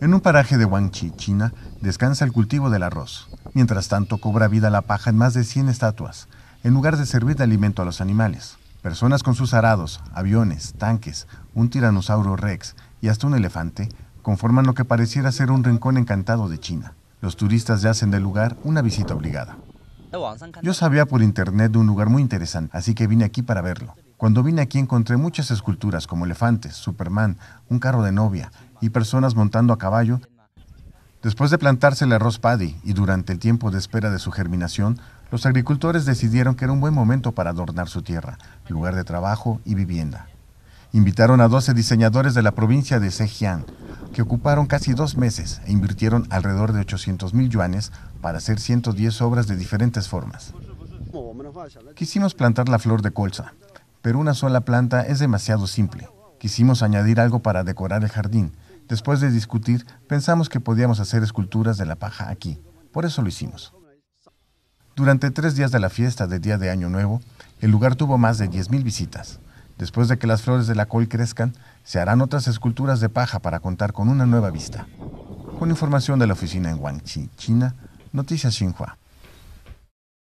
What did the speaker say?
En un paraje de Guangxi, China, descansa el cultivo del arroz. Mientras tanto, cobra vida la paja en más de 100 estatuas, en lugar de servir de alimento a los animales. Personas con sus arados, aviones, tanques, un tiranosaurio rex y hasta un elefante conforman lo que pareciera ser un rincón encantado de China. Los turistas ya hacen del lugar una visita obligada. Yo sabía por internet de un lugar muy interesante, así que vine aquí para verlo. Cuando vine aquí encontré muchas esculturas como elefantes, Superman, un carro de novia y personas montando a caballo. Después de plantarse el arroz paddy y durante el tiempo de espera de su germinación, los agricultores decidieron que era un buen momento para adornar su tierra, lugar de trabajo y vivienda. Invitaron a 12 diseñadores de la provincia de Zhejiang, que ocuparon casi dos meses e invirtieron alrededor de 800 mil yuanes para hacer 110 obras de diferentes formas. Quisimos plantar la flor de colza, pero una sola planta es demasiado simple. Quisimos añadir algo para decorar el jardín, Después de discutir, pensamos que podíamos hacer esculturas de la paja aquí. Por eso lo hicimos. Durante tres días de la fiesta de Día de Año Nuevo, el lugar tuvo más de 10.000 visitas. Después de que las flores de la col crezcan, se harán otras esculturas de paja para contar con una nueva vista. Con información de la oficina en Guangxi, China, Noticias Xinhua.